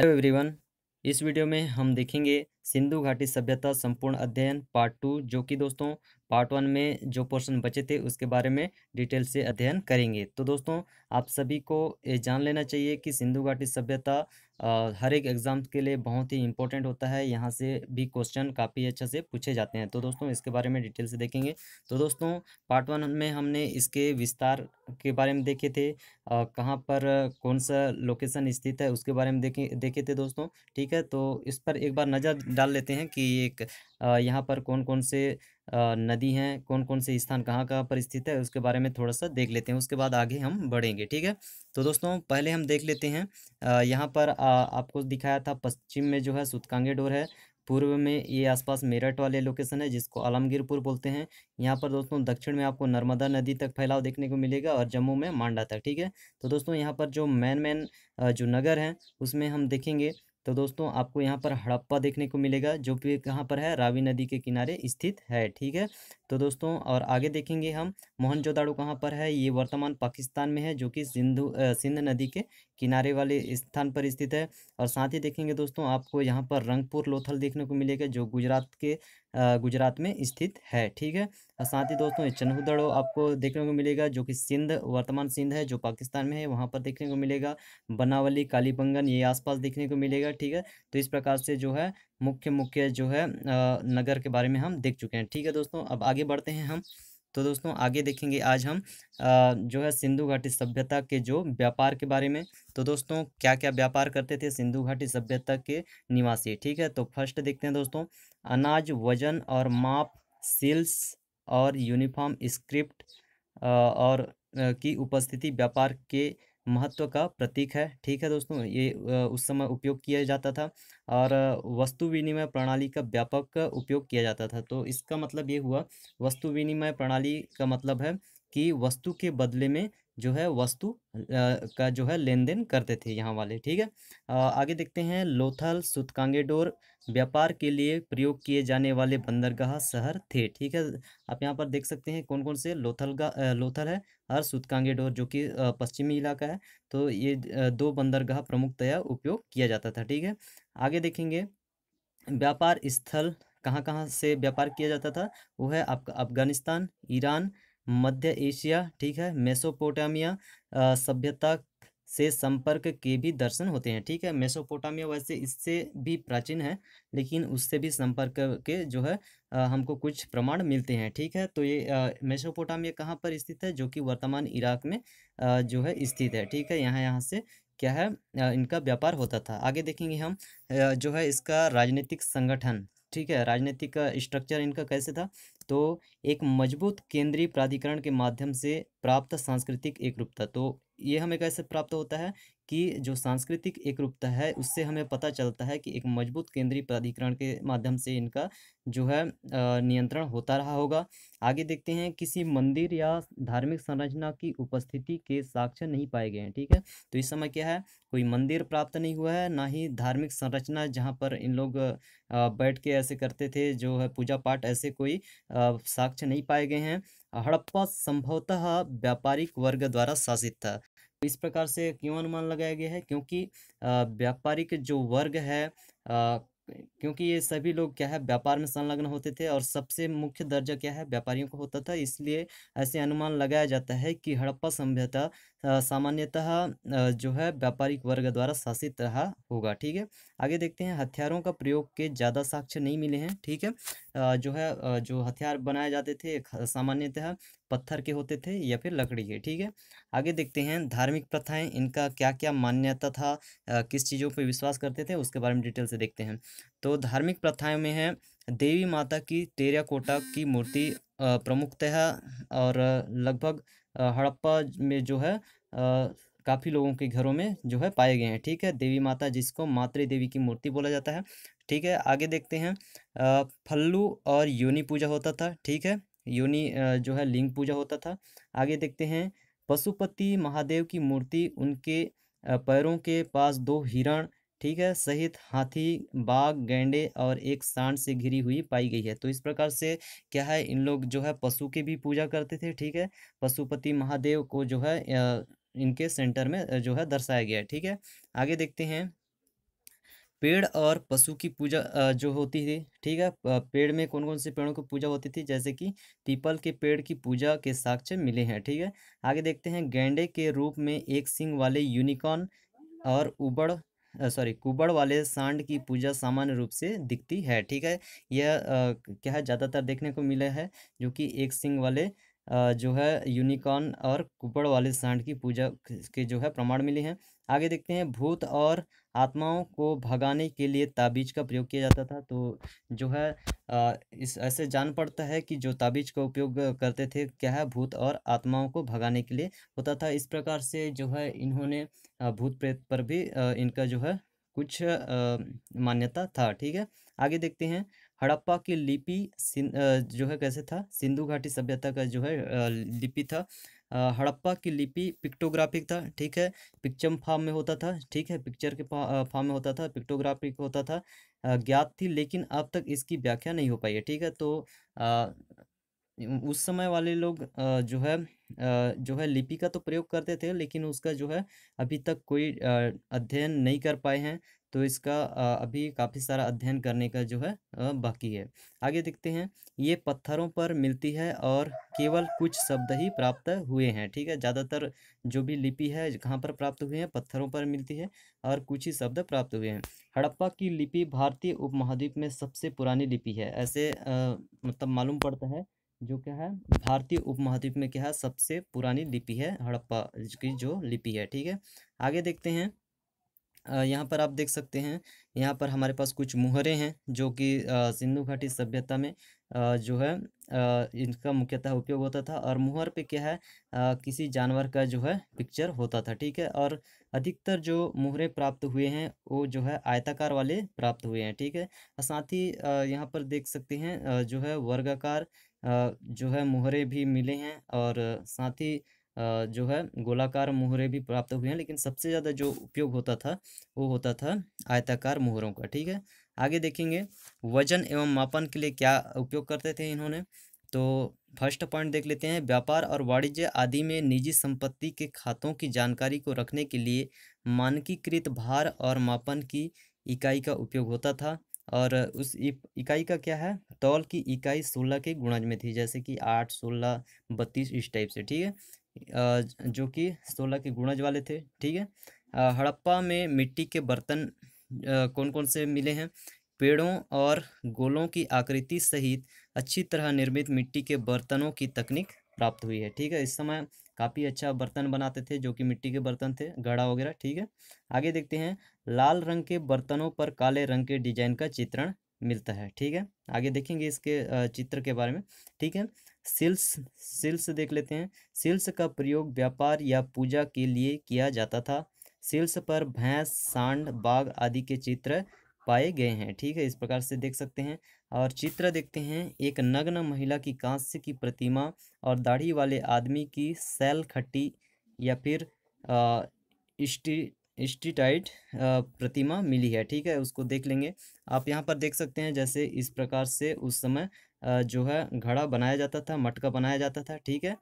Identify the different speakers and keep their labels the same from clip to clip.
Speaker 1: hello everyone इस video में हम देखेंगे सिंधु घाटी सभ्यता संपूर्ण अध्ययन पार्ट टू जो कि दोस्तों पार्ट वन में जो पोर्शन बचे थे उसके बारे में डिटेल से अध्ययन करेंगे तो दोस्तों आप सभी को ये जान लेना चाहिए कि सिंधु घाटी सभ्यता हर एक एग्ज़ाम के लिए बहुत ही इंपॉर्टेंट होता है यहाँ से भी क्वेश्चन काफ़ी अच्छे से पूछे जाते हैं तो दोस्तों इसके बारे में डिटेल से देखेंगे तो दोस्तों पार्ट वन में हमने इसके विस्तार के बारे में देखे थे कहाँ पर कौन सा लोकेशन स्थित है उसके बारे में देखे देखे थे दोस्तों ठीक है तो इस पर एक बार नज़र डाल लेते हैं कि एक यहाँ पर कौन कौन से नदी हैं कौन कौन से स्थान कहाँ कहाँ पर स्थित है उसके बारे में थोड़ा सा देख लेते हैं उसके बाद आगे हम बढ़ेंगे ठीक है तो दोस्तों पहले हम देख लेते हैं यहाँ पर आपको दिखाया था पश्चिम में जो है सुतकांगे डोर है पूर्व में ये आसपास मेरठ वाले लोकेशन है जिसको आलमगीरपुर बोलते हैं यहाँ पर दोस्तों दक्षिण में आपको नर्मदा नदी तक फैलाव देखने को मिलेगा और जम्मू में मांडा तक ठीक है तो दोस्तों यहाँ पर जो मैन मैन जो नगर हैं उसमें हम देखेंगे तो दोस्तों आपको यहाँ पर हड़प्पा देखने को मिलेगा जो कि कहाँ पर है रावी नदी के किनारे स्थित है ठीक है तो दोस्तों और आगे देखेंगे हम मोहनजोदाड़ो कहाँ पर है ये वर्तमान पाकिस्तान में है जो कि सिंधु सिंध नदी के किनारे वाले स्थान पर स्थित है और साथ ही देखेंगे दोस्तों आपको यहाँ पर रंगपुर लोथल देखने को मिलेगा जो गुजरात के गुजरात में स्थित है ठीक है और साथ ही दोस्तों चन्हुदड़ो आपको देखने को मिलेगा जो कि सिंध वर्तमान सिंध है जो पाकिस्तान में है वहाँ पर देखने को मिलेगा बनावली कालीबंगन ये आसपास देखने को मिलेगा ठीक है तो इस प्रकार से जो है मुख्य मुख्य जो है नगर के बारे में हम देख चुके हैं ठीक है दोस्तों अब आगे बढ़ते हैं हम तो दोस्तों आगे देखेंगे आज हम जो है सिंधु घाटी सभ्यता के जो व्यापार के बारे में तो दोस्तों क्या क्या व्यापार करते थे सिंधु घाटी सभ्यता के निवासी ठीक है तो फर्स्ट देखते हैं दोस्तों अनाज वजन और माप सिल्स और यूनिफॉर्म स्क्रिप्ट और की उपस्थिति व्यापार के महत्व का प्रतीक है ठीक है दोस्तों ये उस समय उपयोग किया जाता था और वस्तु विनिमय प्रणाली का व्यापक उपयोग किया जाता था तो इसका मतलब ये हुआ वस्तु विनिमय प्रणाली का मतलब है कि वस्तु के बदले में जो है वस्तु का जो है लेन देन करते थे यहाँ वाले ठीक है आगे देखते हैं लोथल सुतकांगेडोर व्यापार के लिए प्रयोग किए जाने वाले बंदरगाह शहर थे ठीक है आप यहाँ पर देख सकते हैं कौन कौन से लोथल का लोथल है और सुतकांगेडोर जो कि पश्चिमी इलाका है तो ये दो बंदरगाह प्रमुखतया उपयोग किया जाता था ठीक है आगे देखेंगे व्यापार स्थल कहाँ कहाँ से व्यापार किया जाता था वो है आपका अफगानिस्तान ईरान मध्य एशिया ठीक है मेसोपोटामिया सभ्यता से संपर्क के भी दर्शन होते हैं ठीक है मेसोपोटामिया वैसे इससे भी प्राचीन है लेकिन उससे भी संपर्क के जो है आ, हमको कुछ प्रमाण मिलते हैं ठीक है तो ये मेसोपोटामिया कहाँ पर स्थित है जो कि वर्तमान इराक में आ, जो है स्थित है ठीक है यहाँ यहाँ से क्या है आ, इनका व्यापार होता था आगे देखेंगे हम जो है इसका राजनीतिक संगठन ठीक है राजनीतिक स्ट्रक्चर इनका कैसे था तो एक मजबूत केंद्रीय प्राधिकरण के माध्यम से प्राप्त सांस्कृतिक एकरूपता तो ये हमें कैसे प्राप्त होता है कि जो सांस्कृतिक एक रूपता है उससे हमें पता चलता है कि एक मजबूत केंद्रीय प्राधिकरण के माध्यम से इनका जो है नियंत्रण होता रहा होगा आगे देखते हैं किसी मंदिर या धार्मिक संरचना की उपस्थिति के साक्ष्य नहीं पाए गए हैं ठीक है तो इस समय क्या है कोई मंदिर प्राप्त नहीं हुआ है ना ही धार्मिक संरचना जहाँ पर इन लोग बैठ के ऐसे करते थे जो है पूजा पाठ ऐसे कोई साक्ष्य नहीं पाए गए हैं हड़प्पा संभवतः व्यापारिक वर्ग द्वारा शासित था तो इस प्रकार से क्यों अनुमान लगाया गया है क्योंकि व्यापारिक जो वर्ग है क्योंकि ये सभी लोग क्या है व्यापार में संलग्न होते थे और सबसे मुख्य दर्जा क्या है व्यापारियों को होता था इसलिए ऐसे अनुमान लगाया जाता है कि हड़प्पा सभ्यता सामान्यतः जो है व्यापारिक वर्ग द्वारा शासित रहा होगा ठीक है आगे देखते हैं हथियारों का प्रयोग के ज़्यादा साक्ष्य नहीं मिले हैं ठीक है जो है जो हथियार बनाए जाते थे सामान्यतः पत्थर के होते थे या फिर लकड़ी के ठीक है आगे देखते हैं धार्मिक प्रथाएं इनका क्या क्या मान्यता था आ, किस चीज़ों पर विश्वास करते थे उसके बारे में डिटेल से देखते हैं तो धार्मिक प्रथाएं में है देवी माता की कोटा की मूर्ति प्रमुखतः और लगभग हड़प्पा में जो है काफ़ी लोगों के घरों में जो है पाए गए हैं ठीक है देवी माता जिसको मातृ देवी की मूर्ति बोला जाता है ठीक है आगे देखते हैं फल्लू और योनि पूजा होता था ठीक है योनि जो है लिंग पूजा होता था आगे देखते हैं पशुपति महादेव की मूर्ति उनके पैरों के पास दो हिरण ठीक है सहित हाथी बाघ गैंडे और एक सांड से घिरी हुई पाई गई है तो इस प्रकार से क्या है इन लोग जो है पशु के भी पूजा करते थे ठीक है पशुपति महादेव को जो है इनके सेंटर में जो है दर्शाया गया है ठीक है आगे देखते हैं पेड़ और पशु की पूजा जो होती थी ठीक है पेड़ में कौन कौन से पेड़ों की पूजा होती थी जैसे कि पीपल के पेड़ की पूजा के साक्ष्य मिले हैं ठीक है आगे देखते हैं गेंडे के रूप में एक सिंग वाले यूनिकॉर्न और उबड़ सॉरी कुबड़ वाले सांड की पूजा सामान्य रूप से दिखती है ठीक है यह क्या है ज़्यादातर देखने को मिला है जो कि एक सिंग वाले जो है यूनिकॉर्न और कुबड़ वाले सांड की पूजा के जो है प्रमाण मिले हैं आगे देखते हैं भूत और आत्माओं को भगाने के लिए ताबीज का प्रयोग किया जाता था तो जो है इस ऐसे जान पड़ता है कि जो ताबीज का उपयोग करते थे क्या है भूत और आत्माओं को भगाने के लिए होता था इस प्रकार से जो है इन्होंने भूत प्रेत पर भी इनका जो है कुछ मान्यता था ठीक है आगे देखते हैं हड़प्पा की लिपि जो है कैसे था सिंधु घाटी सभ्यता का जो है लिपि था हड़प्पा की लिपि पिक्टोग्राफिक था ठीक है पिक्चम फार्म में होता था ठीक है पिक्चर के फार्म में होता था पिक्टोग्राफिक होता था ज्ञात थी लेकिन अब तक इसकी व्याख्या नहीं हो पाई है ठीक है तो उस समय वाले लोग जो है जो है लिपि का तो प्रयोग करते थे लेकिन उसका जो है अभी तक कोई अध्ययन नहीं कर पाए हैं तो इसका अभी काफ़ी सारा अध्ययन करने का जो है बाकी है आगे देखते हैं ये पत्थरों पर मिलती है और केवल कुछ शब्द ही प्राप्त हुए हैं ठीक है ज़्यादातर जो भी लिपि है कहाँ पर प्राप्त हुए हैं पत्थरों पर मिलती है और कुछ ही शब्द प्राप्त हुए हैं हड़प्पा की लिपि भारतीय उपमहाद्वीप में सबसे पुरानी लिपि है ऐसे आ, मतलब मालूम पड़ता है जो क्या है भारतीय उपमहाद्वीप में क्या है सबसे पुरानी लिपि है हड़प्पा की जो लिपि है ठीक है आगे देखते हैं यहाँ पर आप देख सकते हैं यहाँ पर हमारे पास कुछ मुहरे हैं जो कि सिंधु घाटी सभ्यता में जो है इनका मुख्यतः उपयोग होता था और मुहर पे क्या है किसी जानवर का जो है पिक्चर होता था ठीक है और अधिकतर जो मुहरे प्राप्त हुए हैं वो जो है आयताकार वाले प्राप्त हुए हैं ठीक है और साथ ही यहाँ पर देख सकते हैं जो है वर्गाकार जो है मुहरे भी मिले हैं और साथ ही जो है गोलाकार मोहरे भी प्राप्त हुए हैं लेकिन सबसे ज़्यादा जो उपयोग होता था वो होता था आयताकार मोहरों का ठीक है आगे देखेंगे वजन एवं मापन के लिए क्या उपयोग करते थे इन्होंने तो फर्स्ट पॉइंट देख लेते हैं व्यापार और वाणिज्य आदि में निजी संपत्ति के खातों की जानकारी को रखने के लिए मानकीकृत भार और मापन की इकाई का उपयोग होता था और उस इकाई का क्या है तौल की इकाई सोलह के गुणज में थी जैसे कि आठ सोलह बत्तीस इस टाइप से ठीक है जो कि सोलह के गुणज वाले थे ठीक है हड़प्पा में मिट्टी के बर्तन कौन कौन से मिले हैं पेड़ों और गोलों की आकृति सहित अच्छी तरह निर्मित मिट्टी के बर्तनों की तकनीक प्राप्त हुई है ठीक है इस समय काफ़ी अच्छा बर्तन बनाते थे जो कि मिट्टी के बर्तन थे घड़ा वगैरह ठीक है आगे देखते हैं लाल रंग के बर्तनों पर काले रंग के डिजाइन का चित्रण मिलता है ठीक है आगे देखेंगे इसके चित्र के बारे में ठीक है सिल्स सिल्स देख लेते हैं सिल्स का प्रयोग व्यापार या पूजा के लिए किया जाता था सिल्स पर भैंस सांड बाघ आदि के चित्र पाए गए हैं ठीक है इस प्रकार से देख सकते हैं और चित्र देखते हैं एक नग्न महिला की कांस्य की प्रतिमा और दाढ़ी वाले आदमी की सेल खट्टी या फिर स्टी स्टीटाइट प्रतिमा मिली है ठीक है उसको देख लेंगे आप यहाँ पर देख सकते हैं जैसे इस प्रकार से उस समय जो है घड़ा बनाया जाता था मटका बनाया जाता था ठीक है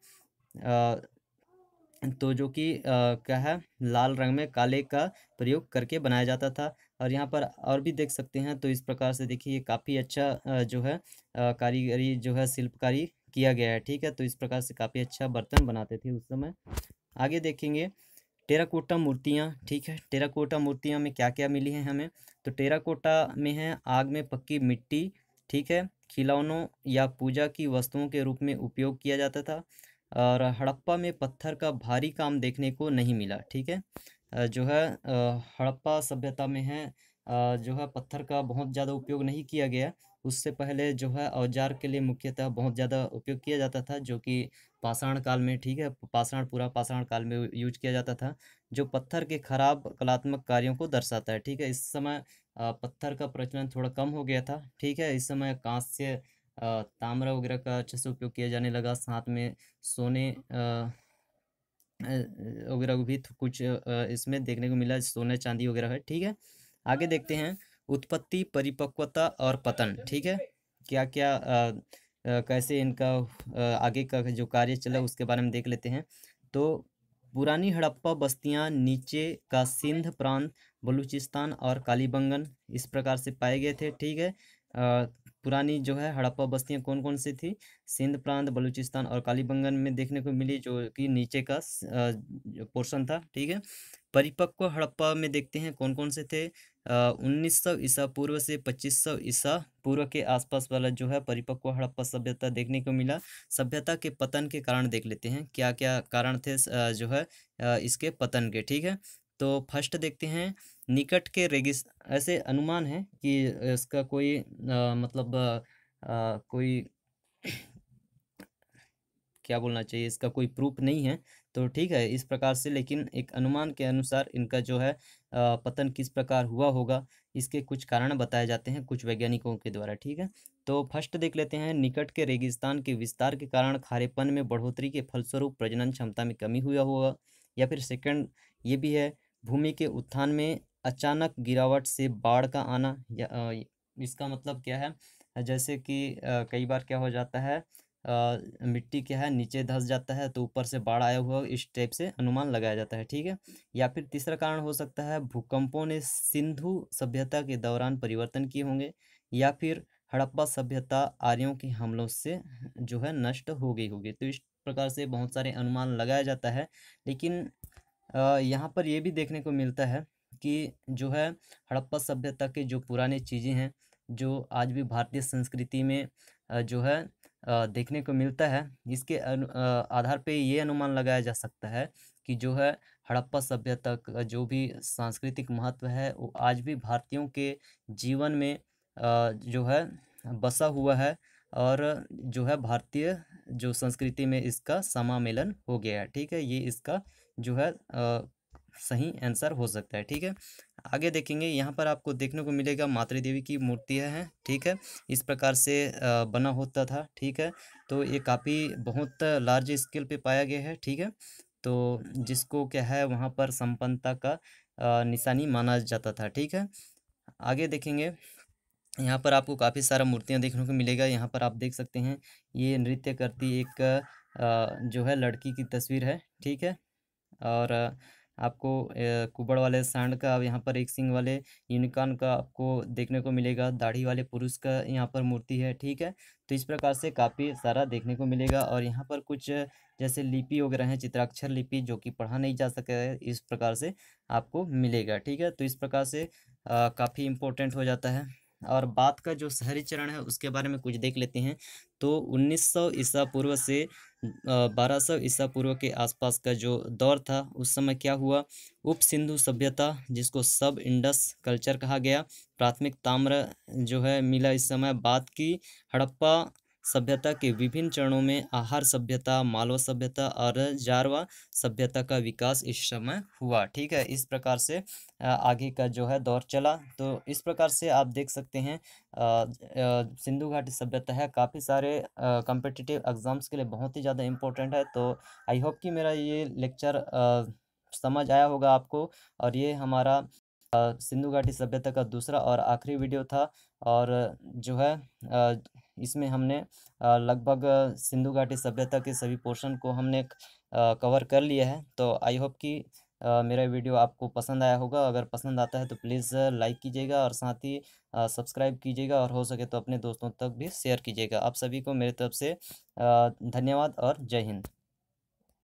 Speaker 1: तो जो कि क्या है लाल रंग में काले का प्रयोग करके बनाया जाता था और यहाँ पर और भी देख सकते हैं तो इस प्रकार से देखिए ये काफ़ी अच्छा जो है कारीगरी जो है शिल्पकारी किया गया है ठीक है तो इस प्रकार से काफ़ी अच्छा बर्तन बनाते थे उस समय आगे देखेंगे टेराकोटा मूर्तियाँ ठीक है टेराकोटा मूर्तियाँ में क्या क्या मिली हैं हमें तो टेराकोटा में है आग में पक्की मिट्टी ठीक है खिलौनों या पूजा की वस्तुओं के रूप में उपयोग किया जाता था और हड़प्पा में पत्थर का भारी काम देखने को नहीं मिला ठीक है जो है हड़प्पा सभ्यता में है जो है पत्थर का बहुत ज़्यादा उपयोग नहीं किया गया उससे पहले जो है औजार के लिए मुख्यतः बहुत ज़्यादा उपयोग किया जाता था जो कि पाषाण काल में ठीक है पाषाण पूरा पाषाण काल में यूज किया जाता था जो पत्थर के खराब कलात्मक कार्यों को दर्शाता है ठीक है इस समय पत्थर का प्रचलन थोड़ा कम हो गया था ठीक है इस समय कांस्य ताम्र वगैरह का अच्छे से उपयोग किया जाने लगा साथ में सोने वगैरह भी कुछ इसमें देखने को मिला सोने चांदी वगैरह है ठीक है आगे देखते हैं उत्पत्ति परिपक्वता और पतन ठीक है क्या क्या आ, आ, कैसे इनका आगे का जो कार्य चला उसके बारे में देख लेते हैं तो पुरानी हड़प्पा बस्तियां नीचे का सिंध प्रांत बलूचिस्तान और कालीबंगन इस प्रकार से पाए गए थे ठीक है आ, पुरानी जो है हड़प्पा बस्तियाँ कौन कौन सी थी सिंध प्रांत बलूचिस्तान और कालीबंगन में देखने को मिली जो कि नीचे का पोर्शन था ठीक है परिपक्व हड़प्पा में देखते हैं कौन कौन से थे उन्नीस सौ ईसा पूर्व से पच्चीस सौ ईसा पूर्व के आसपास वाला जो है परिपक्व हड़प्पा सभ्यता देखने को मिला सभ्यता के पतन के कारण देख लेते हैं क्या क्या कारण थे जो है इसके पतन के ठीक है तो फर्स्ट देखते हैं निकट के रेगिस ऐसे अनुमान है कि इसका कोई आ, मतलब आ, कोई क्या बोलना चाहिए इसका कोई प्रूफ नहीं है तो ठीक है इस प्रकार से लेकिन एक अनुमान के अनुसार इनका जो है पतन किस प्रकार हुआ होगा इसके कुछ कारण बताए जाते हैं कुछ वैज्ञानिकों के द्वारा ठीक है तो फर्स्ट देख लेते हैं निकट के रेगिस्तान के विस्तार के कारण खारेपन में बढ़ोतरी के फलस्वरूप प्रजनन क्षमता में कमी हुआ होगा या फिर सेकंड ये भी है भूमि के उत्थान में अचानक गिरावट से बाढ़ का आना या इसका मतलब क्या है जैसे कि कई बार क्या हो जाता है मिट्टी क्या है नीचे धस जाता है तो ऊपर से बाढ़ आया हुआ इस टाइप से अनुमान लगाया जाता है ठीक है या फिर तीसरा कारण हो सकता है भूकंपों ने सिंधु सभ्यता के दौरान परिवर्तन किए होंगे या फिर हड़प्पा सभ्यता आर्यों के हमलों से जो है नष्ट हो गई होगी तो इस प्रकार से बहुत सारे अनुमान लगाया जाता है लेकिन यहाँ पर ये भी देखने को मिलता है कि जो है हड़प्पा सभ्यता के जो पुराने चीज़ें हैं जो आज भी भारतीय संस्कृति में जो है देखने को मिलता है इसके आधार पे ये अनुमान लगाया जा सकता है कि जो है हड़प्पा सभ्यता का जो भी सांस्कृतिक महत्व है वो आज भी भारतीयों के जीवन में जो है बसा हुआ है और जो है भारतीय जो संस्कृति में इसका समामेलन हो गया है ठीक है ये इसका जो है आ, सही आंसर हो सकता है ठीक है आगे देखेंगे यहाँ पर आपको देखने को मिलेगा मातृ देवी की मूर्तियाँ हैं ठीक है इस प्रकार से बना होता था ठीक है तो ये काफ़ी बहुत लार्ज स्केल पे पाया गया है ठीक है तो जिसको क्या है वहाँ पर संपन्नता का निशानी माना जाता था ठीक है आगे देखेंगे यहाँ पर आपको काफ़ी सारा मूर्तियाँ देखने को मिलेगा यहाँ पर आप देख सकते हैं ये नृत्य करती एक जो है लड़की की तस्वीर है ठीक है और आपको कुबड़ वाले सांड का अब यहाँ पर एक सिंह वाले यूनिकॉर्न का आपको देखने को मिलेगा दाढ़ी वाले पुरुष का यहाँ पर मूर्ति है ठीक है तो इस प्रकार से काफ़ी सारा देखने को मिलेगा और यहाँ पर कुछ जैसे लिपि वगैरह हैं चित्राक्षर लिपि जो कि पढ़ा नहीं जा सके इस प्रकार से आपको मिलेगा ठीक है तो इस प्रकार से काफ़ी इम्पोर्टेंट हो जाता है और बात का जो शहरी चरण है उसके बारे में कुछ देख लेते हैं तो 1900 ईसा पूर्व से 1200 ईसा पूर्व के आसपास का जो दौर था उस समय क्या हुआ उप सिंधु सभ्यता जिसको सब इंडस कल्चर कहा गया प्राथमिक ताम्र जो है मिला इस समय बात की हड़प्पा सभ्यता के विभिन्न चरणों में आहार सभ्यता मालवा सभ्यता और जारवा सभ्यता का विकास इस समय हुआ ठीक है इस प्रकार से आगे का जो है दौर चला तो इस प्रकार से आप देख सकते हैं सिंधु घाटी सभ्यता है काफ़ी सारे कॉम्पिटिटिव एग्ज़ाम्स के लिए बहुत ही ज़्यादा इम्पोर्टेंट है तो आई होप कि मेरा ये लेक्चर समझ आया होगा आपको और ये हमारा सिंधु घाटी सभ्यता का दूसरा और आखिरी वीडियो था और जो है इसमें हमने लगभग सिंधु घाटी सभ्यता के सभी पोर्शन को हमने कवर कर लिया है तो आई होप कि मेरा वीडियो आपको पसंद आया होगा अगर पसंद आता है तो प्लीज़ लाइक कीजिएगा और साथ ही सब्सक्राइब कीजिएगा और हो सके तो अपने दोस्तों तक भी शेयर कीजिएगा आप सभी को मेरे तरफ से धन्यवाद और जय हिंद